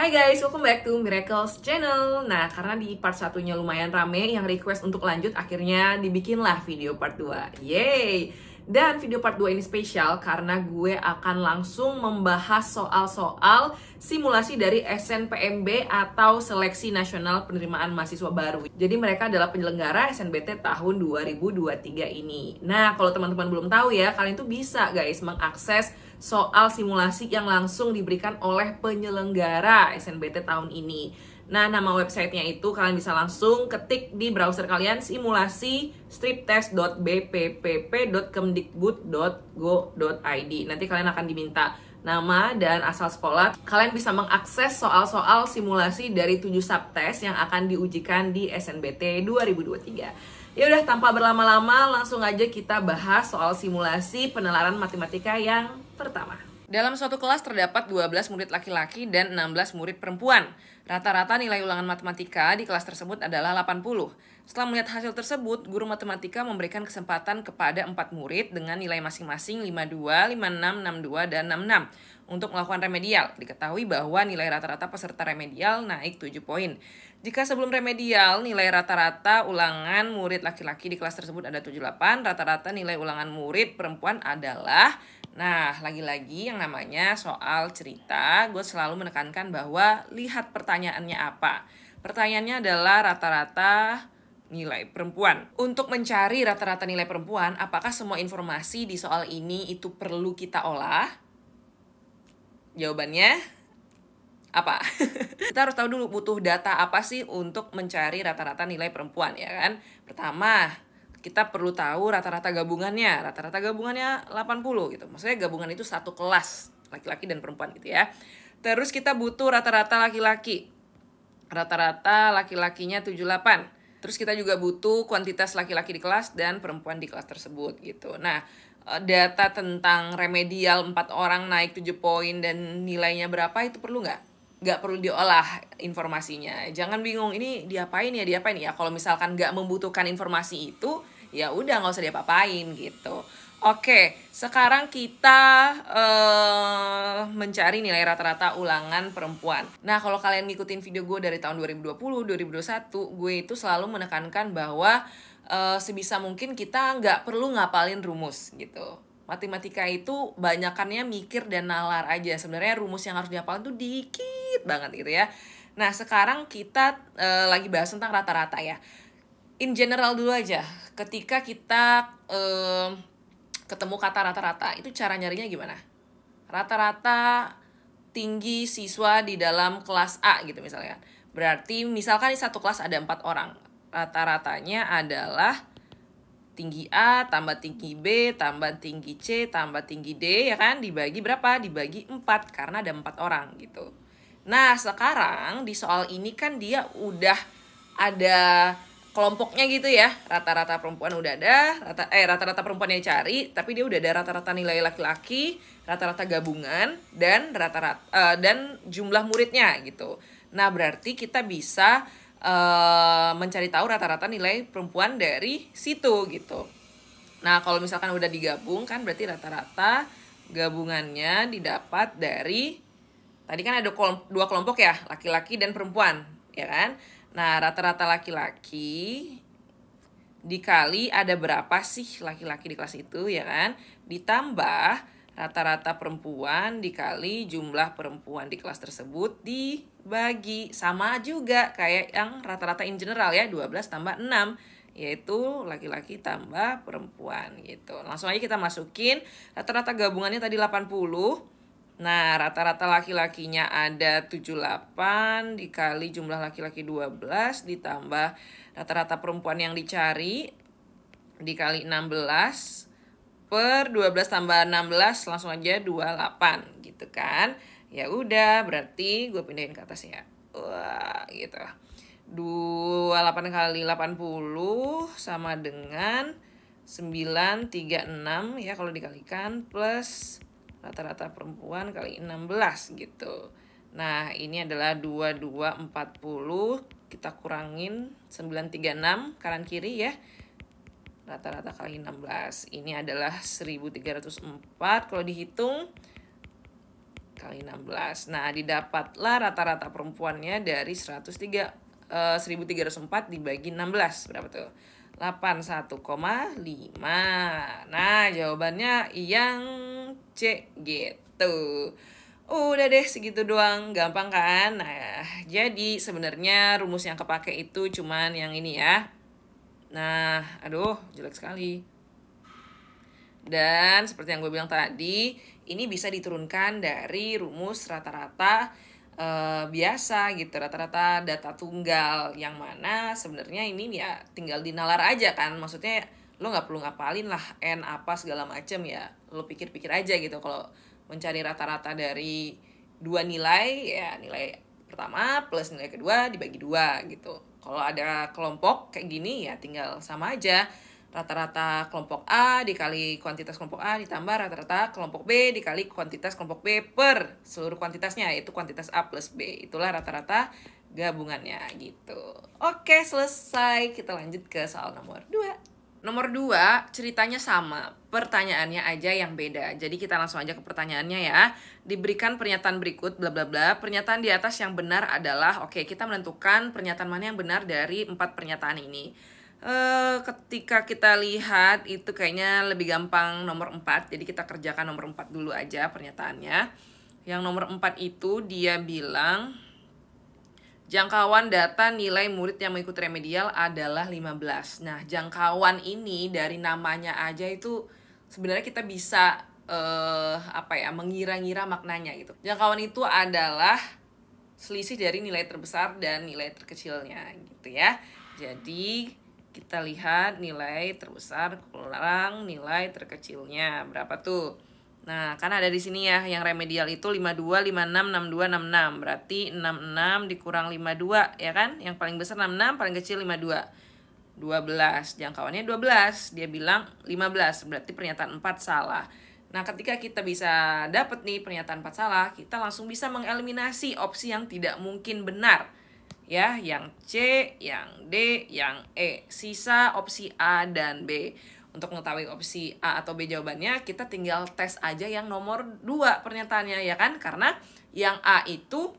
Hai guys, welcome back to Miracles Channel Nah, karena di part satunya lumayan rame yang request untuk lanjut Akhirnya dibikinlah video part 2 Yeay! Dan video part 2 ini spesial karena gue akan langsung membahas soal-soal simulasi dari SNPMB atau Seleksi Nasional Penerimaan Mahasiswa Baru. Jadi mereka adalah penyelenggara SNBT tahun 2023 ini. Nah, kalau teman-teman belum tahu ya, kalian tuh bisa guys mengakses soal simulasi yang langsung diberikan oleh penyelenggara SNBT tahun ini. Nah, nama websitenya itu kalian bisa langsung ketik di browser kalian simulasi striptest.bppp.kemdikbud.go.id. Nanti kalian akan diminta nama dan asal sekolah. Kalian bisa mengakses soal-soal simulasi dari 7 subtest yang akan diujikan di SNBT 2023. Ya udah tanpa berlama-lama langsung aja kita bahas soal simulasi penalaran matematika yang pertama. Dalam suatu kelas terdapat 12 murid laki-laki dan 16 murid perempuan. Rata-rata nilai ulangan matematika di kelas tersebut adalah 80. Setelah melihat hasil tersebut, guru matematika memberikan kesempatan kepada 4 murid dengan nilai masing-masing 52, 56, 62, dan 66 untuk melakukan remedial. Diketahui bahwa nilai rata-rata peserta remedial naik 7 poin. Jika sebelum remedial nilai rata-rata ulangan murid laki-laki di kelas tersebut ada 78, rata-rata nilai ulangan murid perempuan adalah Nah, lagi-lagi yang namanya soal cerita, gue selalu menekankan bahwa lihat pertanyaannya apa. Pertanyaannya adalah rata-rata nilai perempuan. Untuk mencari rata-rata nilai perempuan, apakah semua informasi di soal ini itu perlu kita olah? Jawabannya apa? kita harus tahu dulu butuh data apa sih untuk mencari rata-rata nilai perempuan ya kan? Pertama, kita perlu tahu rata-rata gabungannya. Rata-rata gabungannya 80 gitu. Maksudnya gabungan itu satu kelas laki-laki dan perempuan gitu ya. Terus kita butuh rata-rata laki-laki. Rata-rata laki-lakinya 78. Terus kita juga butuh kuantitas laki-laki di kelas dan perempuan di kelas tersebut gitu. Nah, e, data tentang remedial empat orang naik tujuh poin dan nilainya berapa itu perlu nggak? nggak perlu diolah informasinya jangan bingung ini diapain ya diapain ya kalau misalkan nggak membutuhkan informasi itu ya udah nggak usah diapa-apain gitu Oke, sekarang kita uh, mencari nilai rata-rata ulangan perempuan. Nah, kalau kalian ngikutin video gue dari tahun 2020, 2021, gue itu selalu menekankan bahwa uh, sebisa mungkin kita nggak perlu ngapalin rumus gitu matematika itu banyakannya mikir dan nalar aja sebenarnya rumus yang harus dihafal tuh dikit banget gitu ya nah sekarang kita e, lagi bahas tentang rata-rata ya in general dulu aja ketika kita e, ketemu kata rata-rata itu cara nyarinya gimana rata-rata tinggi siswa di dalam kelas A gitu misalnya berarti misalkan di satu kelas ada empat orang rata-ratanya adalah tinggi A tambah tinggi B tambah tinggi C tambah tinggi D ya kan dibagi berapa? Dibagi 4 karena ada empat orang gitu. Nah, sekarang di soal ini kan dia udah ada kelompoknya gitu ya. Rata-rata perempuan udah ada, rata eh rata-rata perempuan yang cari, tapi dia udah ada rata-rata nilai laki-laki, rata-rata gabungan dan rata-rata uh, dan jumlah muridnya gitu. Nah, berarti kita bisa uh, mencari tahu rata-rata nilai perempuan dari situ gitu. Nah, kalau misalkan udah digabung kan berarti rata-rata gabungannya didapat dari tadi kan ada kolom, dua kelompok ya, laki-laki dan perempuan, ya kan? Nah, rata-rata laki-laki dikali ada berapa sih laki-laki di kelas itu, ya kan? Ditambah rata-rata perempuan dikali jumlah perempuan di kelas tersebut dibagi. Sama juga kayak yang rata-rata in general ya, 12 tambah 6 yaitu laki-laki tambah perempuan gitu. Langsung aja kita masukin rata-rata gabungannya tadi 80. Nah, rata-rata laki-lakinya ada 78 dikali jumlah laki-laki 12 ditambah rata-rata perempuan yang dicari dikali 16 per 12 tambah 16 langsung aja 28 gitu kan. Ya udah, berarti gue pindahin ke atas ya. Wah, gitu. 28 kali 80 sama dengan 936 ya kalau dikalikan plus rata-rata perempuan kali 16 gitu. Nah, ini adalah 2240 kita kurangin 936 kanan kiri ya rata-rata kali 16 ini adalah 1304 kalau dihitung kali 16 nah didapatlah rata-rata perempuannya dari 103 1304 eh, dibagi 16 berapa tuh 81,5 nah jawabannya yang C gitu Udah deh segitu doang, gampang kan? Nah, jadi sebenarnya rumus yang kepake itu cuman yang ini ya. Nah, aduh, jelek sekali. Dan seperti yang gue bilang tadi, ini bisa diturunkan dari rumus rata-rata e, biasa gitu, rata-rata data tunggal yang mana sebenarnya ini ya tinggal dinalar aja kan, maksudnya lo nggak perlu ngapalin lah n apa segala macem ya, lo pikir-pikir aja gitu kalau mencari rata-rata dari dua nilai ya nilai pertama plus nilai kedua dibagi dua gitu. Kalau ada kelompok kayak gini ya tinggal sama aja rata-rata kelompok A dikali kuantitas kelompok A ditambah rata-rata kelompok B dikali kuantitas kelompok B per seluruh kuantitasnya yaitu kuantitas A plus B itulah rata-rata gabungannya gitu. Oke selesai kita lanjut ke soal nomor 2. Nomor dua, ceritanya sama, pertanyaannya aja yang beda. Jadi kita langsung aja ke pertanyaannya ya. Diberikan pernyataan berikut, bla bla bla. Pernyataan di atas yang benar adalah, oke okay, kita menentukan pernyataan mana yang benar dari empat pernyataan ini. E, ketika kita lihat itu kayaknya lebih gampang nomor empat, jadi kita kerjakan nomor empat dulu aja pernyataannya. Yang nomor empat itu dia bilang, Jangkauan data nilai murid yang mengikuti remedial adalah 15. Nah, jangkauan ini dari namanya aja itu sebenarnya kita bisa eh apa ya, mengira-ngira maknanya gitu. Jangkauan itu adalah selisih dari nilai terbesar dan nilai terkecilnya gitu ya. Jadi kita lihat nilai terbesar kurang nilai terkecilnya berapa tuh? Nah, karena ada di sini ya, yang remedial itu 52, 56, 62, 66. Berarti 66 dikurang 52, ya kan? Yang paling besar 66, paling kecil 52. 12, jangkauannya 12. Dia bilang 15, berarti pernyataan 4 salah. Nah, ketika kita bisa dapat nih pernyataan 4 salah, kita langsung bisa mengeliminasi opsi yang tidak mungkin benar. Ya, yang C, yang D, yang E. Sisa opsi A dan B untuk mengetahui opsi A atau B jawabannya, kita tinggal tes aja yang nomor 2 pernyataannya ya kan? Karena yang A itu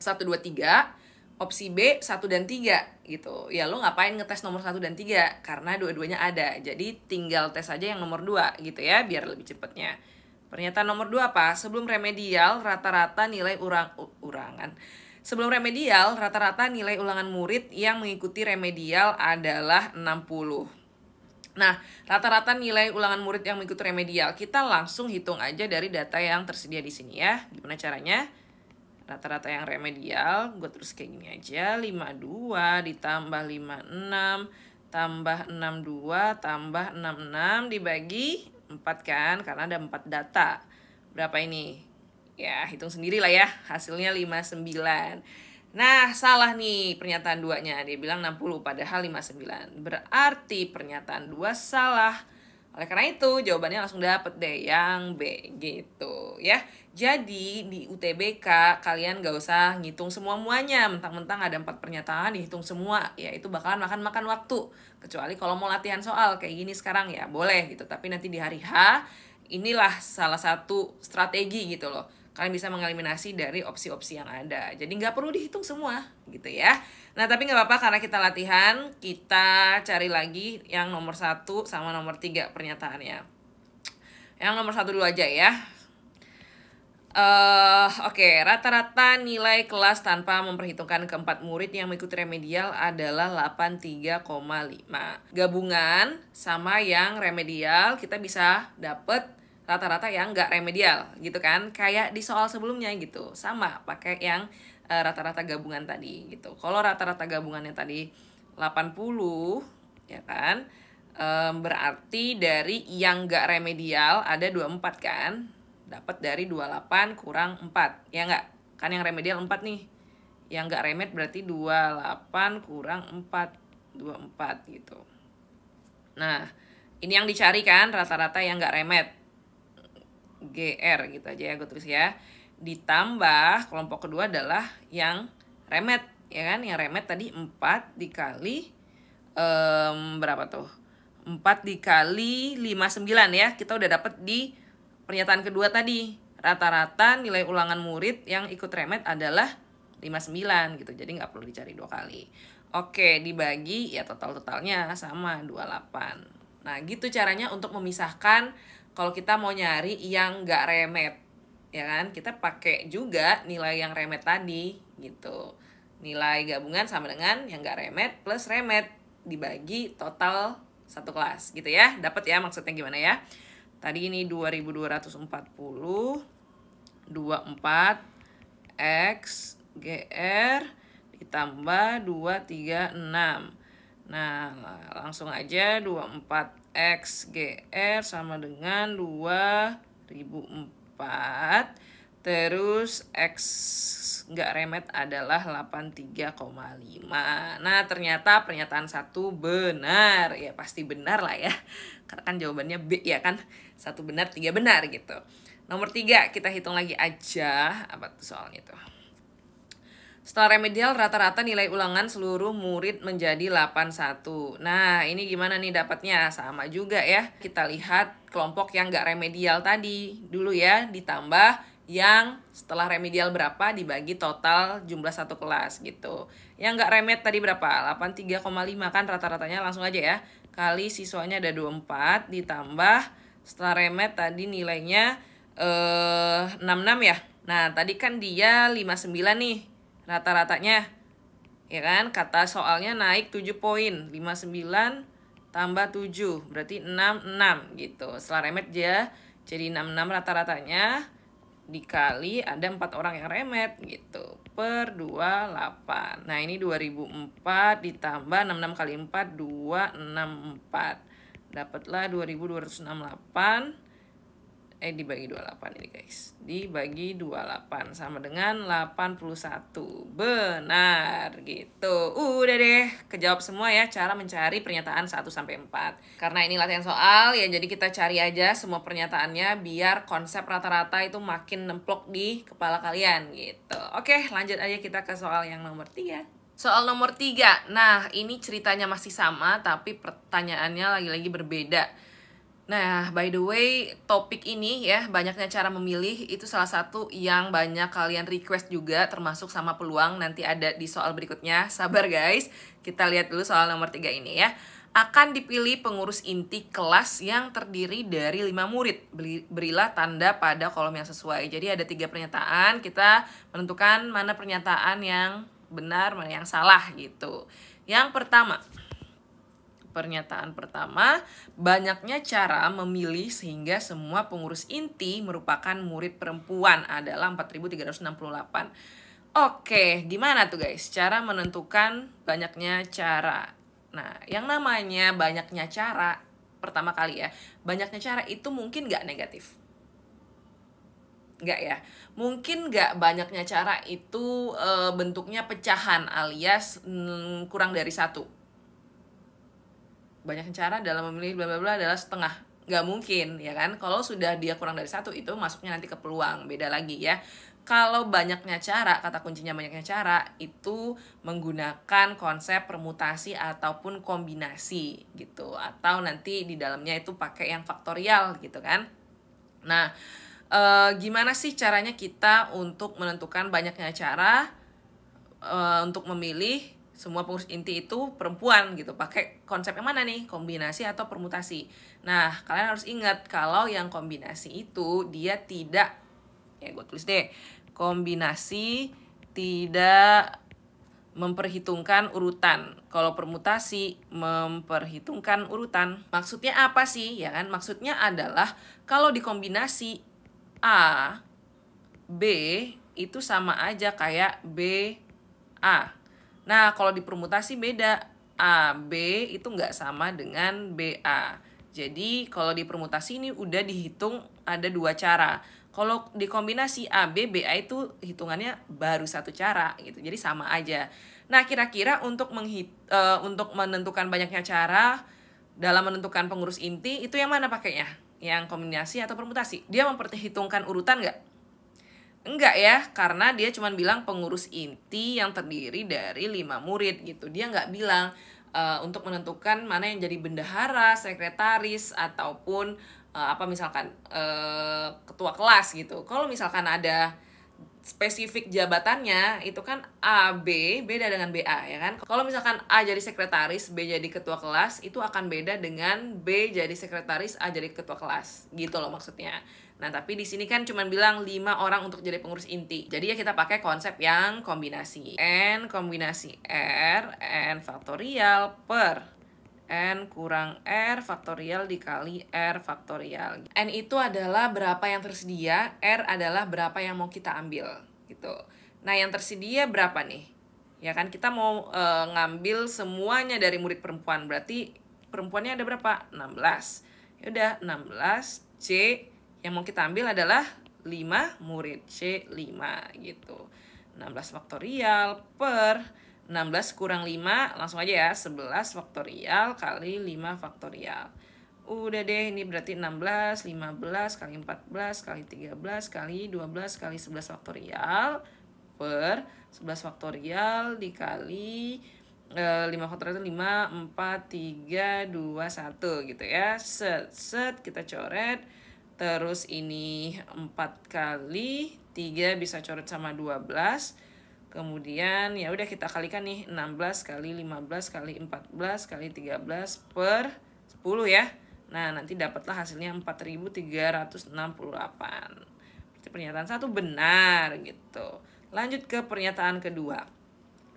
1 2 3, opsi B 1 dan 3 gitu. Ya lo ngapain ngetes nomor 1 dan 3 karena dua-duanya ada. Jadi tinggal tes aja yang nomor 2 gitu ya biar lebih cepatnya. Pernyataan nomor 2 apa? Sebelum remedial rata-rata nilai urang urangan. Sebelum remedial, rata-rata nilai ulangan murid yang mengikuti remedial adalah 60. Nah, rata-rata nilai ulangan murid yang mengikuti remedial, kita langsung hitung aja dari data yang tersedia di sini ya. Gimana caranya? Rata-rata yang remedial, gue terus kayak gini aja. 52 ditambah 56, tambah 62, tambah 66, dibagi 4 kan? Karena ada 4 data. Berapa ini? Ya, hitung sendiri lah ya. Hasilnya 59. Nah, salah nih pernyataan duanya. Dia bilang 60 padahal 59. Berarti pernyataan dua salah. Oleh karena itu, jawabannya langsung dapet deh yang B gitu ya. Jadi di UTBK kalian gak usah ngitung semua-muanya. Mentang-mentang ada empat pernyataan dihitung semua. Ya itu bakalan makan-makan waktu. Kecuali kalau mau latihan soal kayak gini sekarang ya boleh gitu. Tapi nanti di hari H inilah salah satu strategi gitu loh kalian bisa mengeliminasi dari opsi-opsi yang ada. Jadi nggak perlu dihitung semua gitu ya. Nah tapi nggak apa-apa karena kita latihan, kita cari lagi yang nomor satu sama nomor tiga pernyataannya. Yang nomor satu dulu aja ya. Uh, Oke, okay. rata-rata nilai kelas tanpa memperhitungkan keempat murid yang mengikuti remedial adalah 83,5. Gabungan sama yang remedial kita bisa dapet rata-rata yang nggak remedial gitu kan kayak di soal sebelumnya gitu sama pakai yang eh, rata-rata uh, gabungan tadi gitu kalau rata-rata gabungannya tadi 80 ya kan um, berarti dari yang nggak remedial ada 24 kan dapat dari 28 kurang 4 ya nggak kan yang remedial 4 nih yang nggak remed berarti 28 kurang 4 24 gitu nah ini yang dicari kan rata-rata yang nggak remed GR gitu aja ya gue tulis ya ditambah kelompok kedua adalah yang remet ya kan yang remet tadi 4 dikali um, berapa tuh 4 dikali 59 ya kita udah dapet di pernyataan kedua tadi rata-rata nilai ulangan murid yang ikut remet adalah 59 gitu jadi nggak perlu dicari dua kali Oke, dibagi ya total-totalnya sama 28. Nah, gitu caranya untuk memisahkan kalau kita mau nyari yang nggak remet ya kan kita pakai juga nilai yang remet tadi gitu nilai gabungan sama dengan yang nggak remet plus remet dibagi total satu kelas gitu ya dapat ya maksudnya gimana ya tadi ini 2240 24 x gr ditambah 236 nah langsung aja 24 X XGR sama dengan 2004 terus X nggak remet adalah 83,5 nah ternyata pernyataan satu benar ya pasti benar lah ya karena kan jawabannya B ya kan satu benar tiga benar gitu nomor tiga kita hitung lagi aja apa tuh soalnya tuh setelah remedial rata-rata nilai ulangan seluruh murid menjadi 81. Nah, ini gimana nih dapatnya? Sama juga ya. Kita lihat kelompok yang nggak remedial tadi dulu ya ditambah yang setelah remedial berapa dibagi total jumlah satu kelas gitu. Yang nggak remed tadi berapa? 83,5 kan rata-ratanya langsung aja ya. Kali siswanya ada 24 ditambah setelah remed tadi nilainya eh 66 ya. Nah, tadi kan dia 59 nih rata-ratanya ya kan kata soalnya naik 7 poin 59 tambah 7 berarti 66 gitu setelah remet dia jadi 66 rata-ratanya dikali ada empat orang yang remet gitu per 28 nah ini 2004 ditambah 66 kali 4 264 dapatlah 2268 eh dibagi 28 ini guys dibagi 28 sama dengan 81 benar gitu udah deh kejawab semua ya cara mencari pernyataan 1 sampai 4 karena ini latihan soal ya jadi kita cari aja semua pernyataannya biar konsep rata-rata itu makin nemplok di kepala kalian gitu oke lanjut aja kita ke soal yang nomor 3 Soal nomor tiga. nah ini ceritanya masih sama tapi pertanyaannya lagi-lagi berbeda Nah, by the way, topik ini ya, banyaknya cara memilih itu salah satu yang banyak kalian request juga, termasuk sama peluang nanti ada di soal berikutnya. Sabar guys, kita lihat dulu soal nomor tiga ini ya. Akan dipilih pengurus inti kelas yang terdiri dari lima murid. Berilah tanda pada kolom yang sesuai. Jadi ada tiga pernyataan, kita menentukan mana pernyataan yang benar, mana yang salah gitu. Yang pertama, Pernyataan pertama, banyaknya cara memilih sehingga semua pengurus inti merupakan murid perempuan adalah 4368. Oke, gimana tuh guys cara menentukan banyaknya cara? Nah, yang namanya banyaknya cara pertama kali ya, banyaknya cara itu mungkin nggak negatif. Nggak ya? Mungkin nggak banyaknya cara itu e, bentuknya pecahan alias mm, kurang dari satu banyak cara dalam memilih bla bla bla adalah setengah nggak mungkin ya kan kalau sudah dia kurang dari satu itu masuknya nanti ke peluang beda lagi ya kalau banyaknya cara, kata kuncinya banyaknya cara, itu menggunakan konsep permutasi ataupun kombinasi gitu. Atau nanti di dalamnya itu pakai yang faktorial gitu kan. Nah, e, gimana sih caranya kita untuk menentukan banyaknya cara e, untuk memilih semua pengurus inti itu perempuan gitu pakai konsep yang mana nih kombinasi atau permutasi nah kalian harus ingat kalau yang kombinasi itu dia tidak ya gue tulis deh kombinasi tidak memperhitungkan urutan kalau permutasi memperhitungkan urutan maksudnya apa sih ya kan maksudnya adalah kalau dikombinasi A B itu sama aja kayak B A Nah, kalau dipermutasi beda. A B itu nggak sama dengan B A Jadi, kalau dipermutasi ini udah dihitung ada dua cara. Kalau dikombinasi B A itu hitungannya baru satu cara gitu. Jadi sama aja. Nah, kira-kira untuk menghit uh, untuk menentukan banyaknya cara dalam menentukan pengurus inti itu yang mana pakainya? Yang kombinasi atau permutasi? Dia memperhitungkan urutan nggak? Enggak ya, karena dia cuma bilang pengurus inti yang terdiri dari lima murid gitu. Dia nggak bilang uh, untuk menentukan mana yang jadi bendahara, sekretaris, ataupun uh, apa misalkan uh, ketua kelas gitu. Kalau misalkan ada spesifik jabatannya itu kan A B beda dengan B A ya kan. Kalau misalkan A jadi sekretaris, B jadi ketua kelas itu akan beda dengan B jadi sekretaris, A jadi ketua kelas. Gitu loh maksudnya. Nah, tapi di sini kan cuma bilang 5 orang untuk jadi pengurus inti. Jadi ya kita pakai konsep yang kombinasi n kombinasi r n faktorial per N kurang R faktorial dikali R faktorial. N itu adalah berapa yang tersedia, R adalah berapa yang mau kita ambil gitu. Nah, yang tersedia berapa nih? Ya kan kita mau e, ngambil semuanya dari murid perempuan, berarti perempuannya ada berapa? 16. Yaudah, udah 16 C yang mau kita ambil adalah 5 murid C5 gitu. 16 faktorial per 16 kurang 5 langsung aja ya 11 faktorial kali 5 faktorial udah deh ini berarti 16 15 kali 14 kali 13 kali 12 kali 11 faktorial per 11 faktorial dikali e, eh, 5 faktorial itu 5 4 3 2 1 gitu ya set set kita coret Terus ini 4 kali 3 bisa coret sama 12. Kemudian ya udah kita kalikan nih 16 kali 15 kali 14 kali 13 per 10 ya. Nah, nanti dapatlah hasilnya 4368. Berarti pernyataan satu benar gitu. Lanjut ke pernyataan kedua.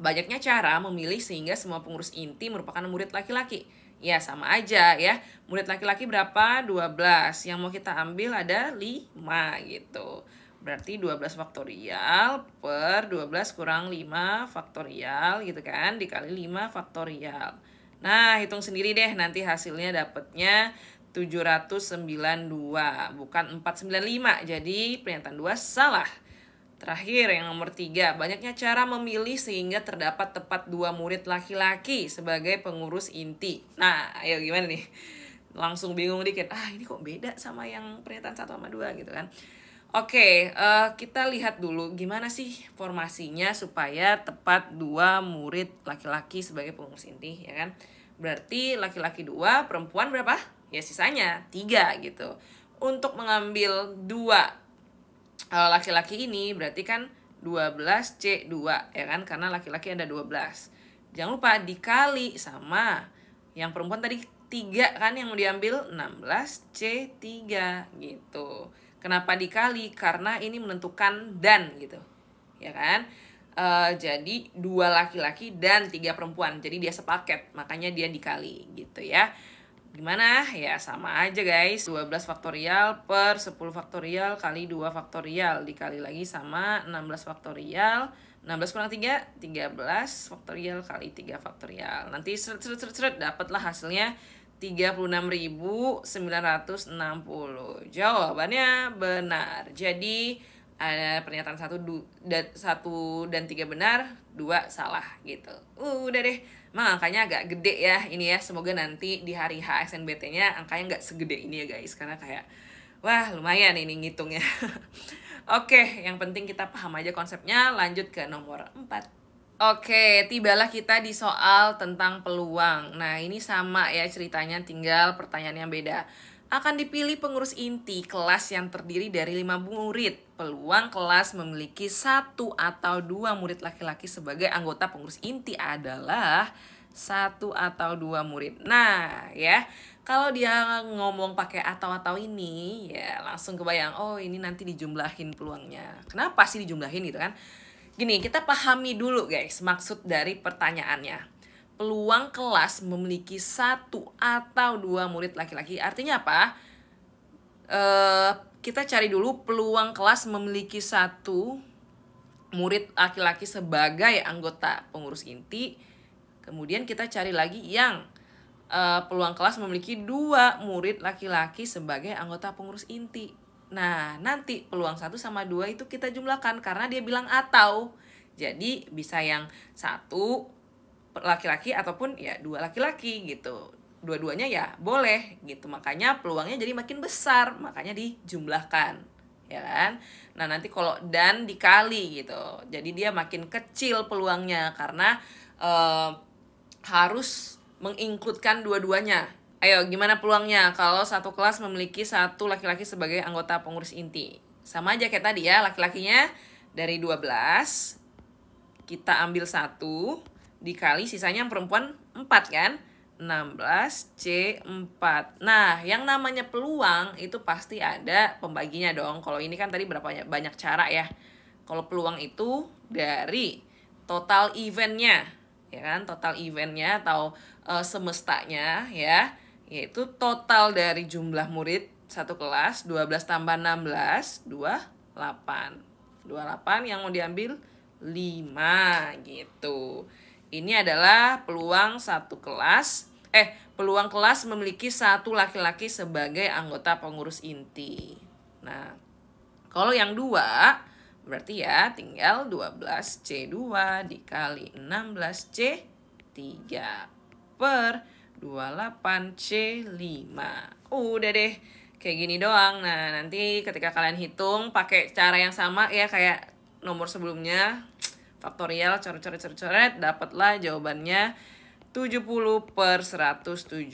Banyaknya cara memilih sehingga semua pengurus inti merupakan murid laki-laki ya sama aja ya. Murid laki-laki berapa? 12. Yang mau kita ambil ada 5 gitu. Berarti 12 faktorial per 12 kurang 5 faktorial gitu kan. Dikali 5 faktorial. Nah, hitung sendiri deh nanti hasilnya dapatnya 792 bukan 495. Jadi pernyataan 2 salah. Terakhir, yang nomor tiga, banyaknya cara memilih sehingga terdapat tepat dua murid laki-laki sebagai pengurus inti. Nah, ayo gimana nih? Langsung bingung dikit, ah ini kok beda sama yang pernyataan satu sama dua gitu kan. Oke, uh, kita lihat dulu gimana sih formasinya supaya tepat dua murid laki-laki sebagai pengurus inti, ya kan? Berarti laki-laki dua, perempuan berapa? Ya sisanya tiga gitu. Untuk mengambil dua Eh, laki-laki ini berarti kan 12C2 ya kan karena laki-laki ada 12 jangan lupa dikali sama yang perempuan tadi tiga kan yang mau diambil 16C3 gitu kenapa dikali karena ini menentukan dan gitu ya kan e, jadi dua laki-laki dan tiga perempuan jadi dia sepaket makanya dia dikali gitu ya Gimana? Ya sama aja guys, 12 faktorial per 10 faktorial kali 2 faktorial dikali lagi sama 16 faktorial 16 kurang 3, 13 faktorial kali 3 faktorial. Nanti seret seret seret, seret dapatlah hasilnya 36.960. Jawabannya benar. Jadi ada pernyataan satu, dan, satu dan tiga benar, dua salah gitu. Uh, udah deh. Emang angkanya agak gede ya ini ya. Semoga nanti di hari HSNBT-nya angkanya nggak segede ini ya guys. Karena kayak, wah lumayan ini ngitungnya. Oke, yang penting kita paham aja konsepnya. Lanjut ke nomor 4. Oke, tibalah kita di soal tentang peluang. Nah, ini sama ya ceritanya, tinggal pertanyaan yang beda akan dipilih pengurus inti kelas yang terdiri dari lima murid. Peluang kelas memiliki satu atau dua murid laki-laki sebagai anggota pengurus inti adalah satu atau dua murid. Nah, ya, kalau dia ngomong pakai atau-atau ini, ya langsung kebayang, oh ini nanti dijumlahin peluangnya. Kenapa sih dijumlahin gitu kan? Gini, kita pahami dulu guys maksud dari pertanyaannya peluang kelas memiliki satu atau dua murid laki-laki. Artinya apa? Uh, kita cari dulu peluang kelas memiliki satu murid laki-laki sebagai anggota pengurus inti. Kemudian kita cari lagi yang uh, peluang kelas memiliki dua murid laki-laki sebagai anggota pengurus inti. Nah, nanti peluang satu sama dua itu kita jumlahkan karena dia bilang atau. Jadi bisa yang satu laki-laki ataupun ya dua laki-laki gitu dua-duanya ya boleh gitu makanya peluangnya jadi makin besar makanya dijumlahkan ya kan nah nanti kalau dan dikali gitu jadi dia makin kecil peluangnya karena eh, harus menginkludkan dua-duanya ayo gimana peluangnya kalau satu kelas memiliki satu laki-laki sebagai anggota pengurus inti sama aja kayak tadi ya laki-lakinya dari 12 kita ambil satu dikali sisanya yang perempuan 4 kan 16C4 Nah yang namanya peluang itu pasti ada pembaginya dong Kalau ini kan tadi berapa banyak, banyak cara ya Kalau peluang itu dari total eventnya ya kan total eventnya atau e, semestanya ya yaitu total dari jumlah murid satu kelas 12 tambah 16 28 28 yang mau diambil 5 gitu ini adalah peluang satu kelas, eh peluang kelas memiliki satu laki-laki sebagai anggota pengurus inti. Nah, kalau yang dua, berarti ya tinggal 12C2 dikali 16C3 per 28C5. Udah deh, kayak gini doang. Nah, nanti ketika kalian hitung pakai cara yang sama ya kayak nomor sebelumnya, faktorial coret coret coret coret dapatlah jawabannya 70 per 117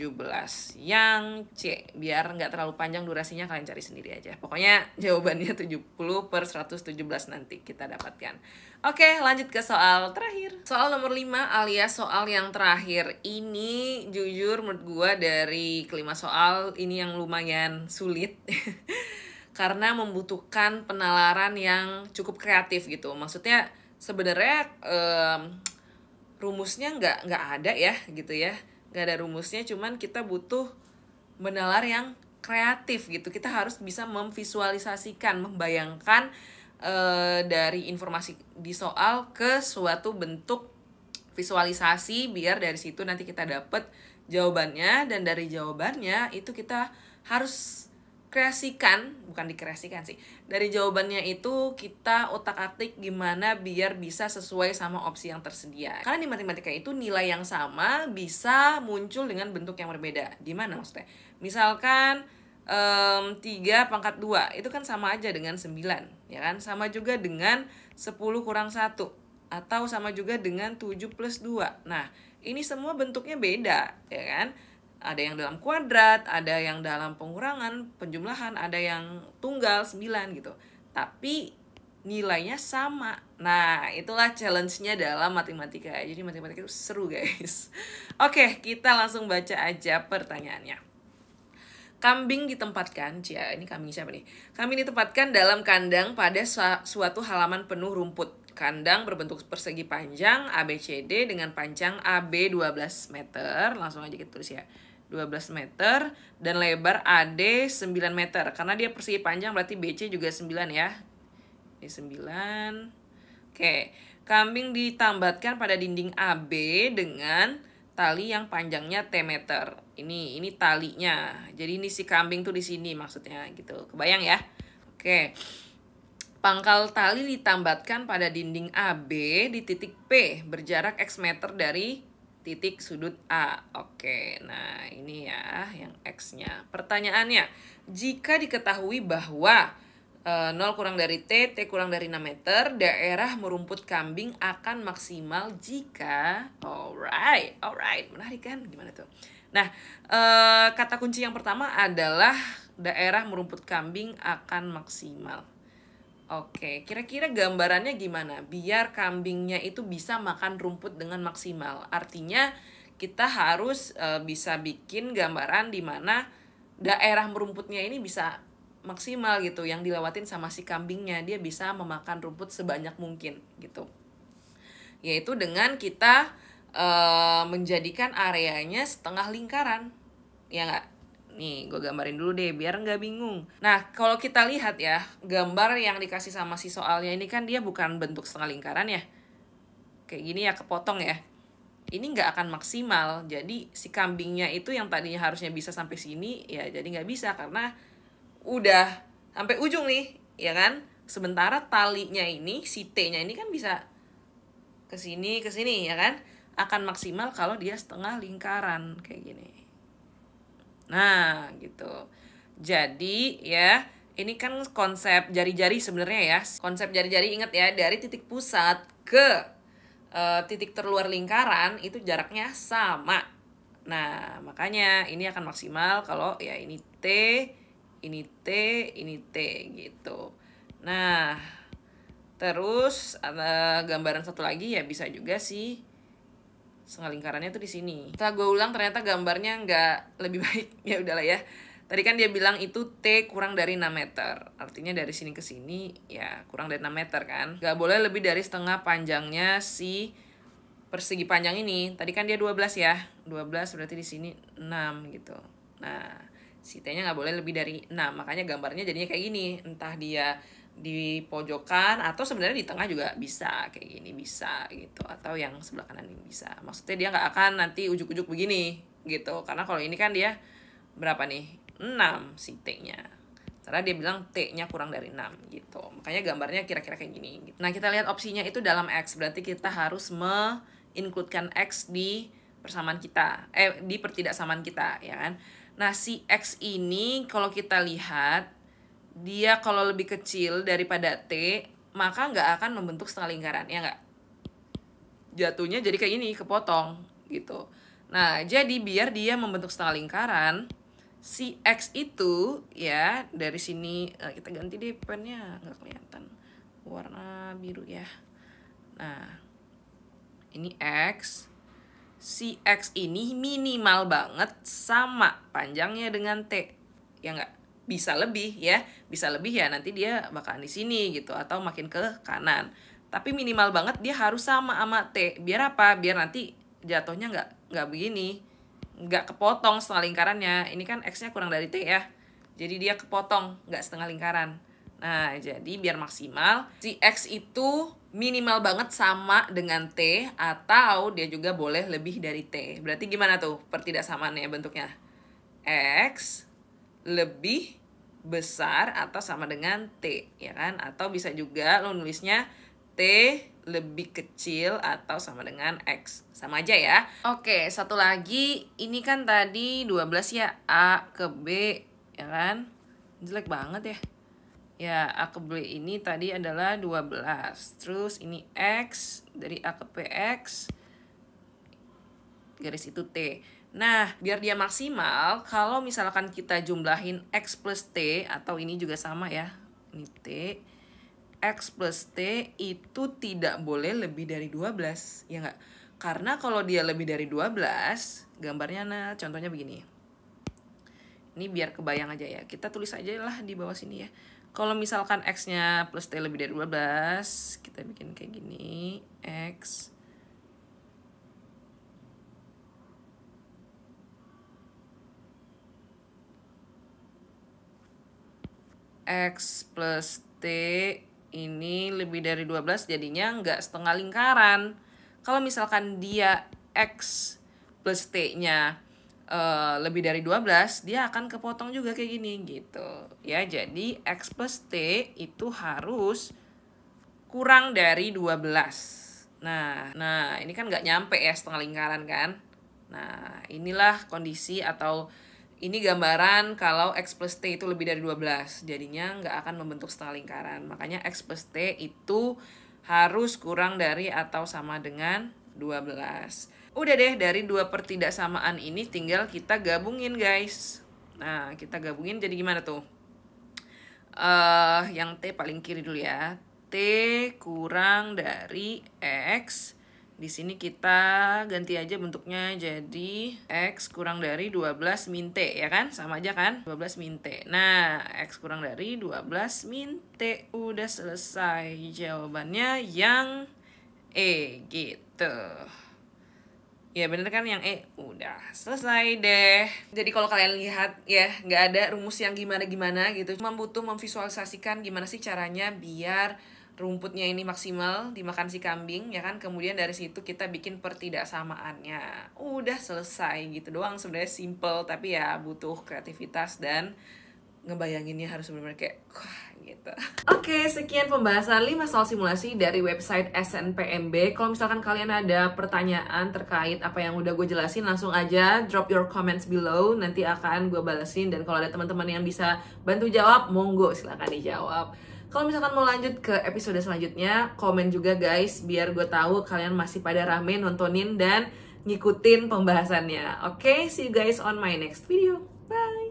yang C biar nggak terlalu panjang durasinya kalian cari sendiri aja pokoknya jawabannya 70 per 117 nanti kita dapatkan oke lanjut ke soal terakhir soal nomor 5 alias soal yang terakhir ini jujur menurut gue dari kelima soal ini yang lumayan sulit karena membutuhkan penalaran yang cukup kreatif gitu maksudnya sebenarnya um, rumusnya nggak nggak ada ya gitu ya nggak ada rumusnya cuman kita butuh menalar yang kreatif gitu kita harus bisa memvisualisasikan membayangkan e, dari informasi di soal ke suatu bentuk visualisasi biar dari situ nanti kita dapat jawabannya dan dari jawabannya itu kita harus dikreasikan bukan dikreasikan sih dari jawabannya itu kita otak atik gimana biar bisa sesuai sama opsi yang tersedia karena di matematika itu nilai yang sama bisa muncul dengan bentuk yang berbeda di mana maksudnya misalkan um, 3 pangkat 2 itu kan sama aja dengan 9 ya kan sama juga dengan 10 kurang 1 atau sama juga dengan 7 plus 2 nah ini semua bentuknya beda ya kan ada yang dalam kuadrat, ada yang dalam pengurangan, penjumlahan, ada yang tunggal 9 gitu. Tapi nilainya sama. Nah, itulah challenge-nya dalam matematika. Jadi matematika itu seru, guys. Oke, kita langsung baca aja pertanyaannya. Kambing ditempatkan, Cia, ini kambing siapa nih? Kambing ditempatkan dalam kandang pada suatu halaman penuh rumput. Kandang berbentuk persegi panjang ABCD dengan panjang AB 12 meter. Langsung aja kita tulis ya. 12 meter dan lebar AD 9 meter karena dia persegi panjang berarti BC juga 9 ya ini 9 oke kambing ditambatkan pada dinding AB dengan tali yang panjangnya T meter ini ini talinya jadi ini si kambing tuh di sini maksudnya gitu kebayang ya oke Pangkal tali ditambatkan pada dinding AB di titik P berjarak X meter dari titik sudut A. Oke, nah ini ya yang X-nya. Pertanyaannya, jika diketahui bahwa e, eh, 0 kurang dari T, T kurang dari 6 meter, daerah merumput kambing akan maksimal jika... Alright, alright, menarik kan? Gimana tuh? Nah, e, kata kunci yang pertama adalah daerah merumput kambing akan maksimal. Oke, kira-kira gambarannya gimana? Biar kambingnya itu bisa makan rumput dengan maksimal. Artinya kita harus e, bisa bikin gambaran di mana daerah merumputnya ini bisa maksimal gitu yang dilewatin sama si kambingnya. Dia bisa memakan rumput sebanyak mungkin gitu. Yaitu dengan kita e, menjadikan areanya setengah lingkaran. Ya enggak? Nih, gue gambarin dulu deh biar nggak bingung. Nah, kalau kita lihat ya, gambar yang dikasih sama si soalnya ini kan dia bukan bentuk setengah lingkaran ya. Kayak gini ya, kepotong ya. Ini nggak akan maksimal, jadi si kambingnya itu yang tadinya harusnya bisa sampai sini, ya jadi nggak bisa karena udah sampai ujung nih, ya kan? Sementara talinya ini, si T-nya ini kan bisa ke sini, ke sini, ya kan? Akan maksimal kalau dia setengah lingkaran, kayak gini. Nah, gitu. Jadi ya, ini kan konsep jari-jari sebenarnya ya. Konsep jari-jari ingat ya, dari titik pusat ke uh, titik terluar lingkaran itu jaraknya sama. Nah, makanya ini akan maksimal kalau ya ini T, ini T, ini T gitu. Nah, terus ada eh, gambaran satu lagi ya bisa juga sih setengah lingkarannya tuh di sini setelah gue ulang ternyata gambarnya nggak lebih baik ya udahlah ya tadi kan dia bilang itu T kurang dari 6 meter artinya dari sini ke sini ya kurang dari 6 meter kan nggak boleh lebih dari setengah panjangnya si persegi panjang ini tadi kan dia 12 ya 12 berarti di sini 6 gitu nah si T nya nggak boleh lebih dari 6 makanya gambarnya jadinya kayak gini entah dia di pojokan atau sebenarnya di tengah juga bisa kayak gini bisa gitu atau yang sebelah kanan ini bisa maksudnya dia nggak akan nanti ujuk-ujuk begini gitu karena kalau ini kan dia berapa nih 6 si T-nya karena dia bilang T-nya kurang dari 6 gitu makanya gambarnya kira-kira kayak gini gitu. nah kita lihat opsinya itu dalam X berarti kita harus mengincludekan X di persamaan kita eh di pertidaksamaan kita ya kan nah si X ini kalau kita lihat dia kalau lebih kecil daripada T maka nggak akan membentuk setengah lingkaran ya nggak jatuhnya jadi kayak ini kepotong gitu nah jadi biar dia membentuk setengah lingkaran si X itu ya dari sini eh, kita ganti deh pennya nggak kelihatan warna biru ya nah ini X si X ini minimal banget sama panjangnya dengan T ya nggak bisa lebih ya bisa lebih ya nanti dia bakalan di sini gitu atau makin ke kanan tapi minimal banget dia harus sama sama T biar apa biar nanti jatuhnya nggak nggak begini nggak kepotong setengah lingkarannya ini kan X-nya kurang dari T ya jadi dia kepotong nggak setengah lingkaran nah jadi biar maksimal si X itu minimal banget sama dengan T atau dia juga boleh lebih dari T berarti gimana tuh pertidaksamaannya bentuknya X lebih besar atau sama dengan T, ya kan? Atau bisa juga lo nulisnya T lebih kecil atau sama dengan X. Sama aja ya. Oke, satu lagi. Ini kan tadi 12 ya. A ke B, ya kan? Jelek banget ya. Ya, A ke B ini tadi adalah 12. Terus ini X, dari A ke PX, garis itu T. Nah, biar dia maksimal, kalau misalkan kita jumlahin X plus T, atau ini juga sama ya, ini T, X plus T itu tidak boleh lebih dari 12, ya nggak? Karena kalau dia lebih dari 12, gambarnya nah contohnya begini. Ini biar kebayang aja ya, kita tulis aja lah di bawah sini ya. Kalau misalkan X-nya plus T lebih dari 12, kita bikin kayak gini, X X plus T ini lebih dari 12 jadinya nggak setengah lingkaran. Kalau misalkan dia X plus T-nya uh, lebih dari 12, dia akan kepotong juga kayak gini gitu. Ya, jadi X plus T itu harus kurang dari 12. Nah, nah ini kan nggak nyampe ya setengah lingkaran kan. Nah, inilah kondisi atau ini gambaran kalau X plus T itu lebih dari 12, jadinya nggak akan membentuk setengah lingkaran. Makanya X plus T itu harus kurang dari atau sama dengan 12. Udah deh, dari dua pertidaksamaan ini tinggal kita gabungin guys. Nah, kita gabungin jadi gimana tuh? Uh, yang T paling kiri dulu ya. T kurang dari X di sini kita ganti aja bentuknya jadi X kurang dari 12 t ya kan? Sama aja kan? 12 t Nah, X kurang dari 12 t Udah selesai. Jawabannya yang E, gitu. Ya bener kan yang E? Udah selesai deh Jadi kalau kalian lihat ya nggak ada rumus yang gimana-gimana gitu Cuma butuh memvisualisasikan gimana sih caranya biar rumputnya ini maksimal dimakan si kambing ya kan kemudian dari situ kita bikin pertidaksamaannya udah selesai gitu doang sebenarnya simple tapi ya butuh kreativitas dan ngebayanginnya harus benar-benar kayak wah gitu. Oke, okay, sekian pembahasan 5 soal simulasi dari website SNPMB. Kalau misalkan kalian ada pertanyaan terkait apa yang udah gue jelasin, langsung aja drop your comments below. Nanti akan gue balesin dan kalau ada teman-teman yang bisa bantu jawab, monggo silahkan dijawab. Kalau misalkan mau lanjut ke episode selanjutnya, komen juga guys biar gue tahu kalian masih pada rame nontonin dan ngikutin pembahasannya. Oke, okay, see you guys on my next video. Bye.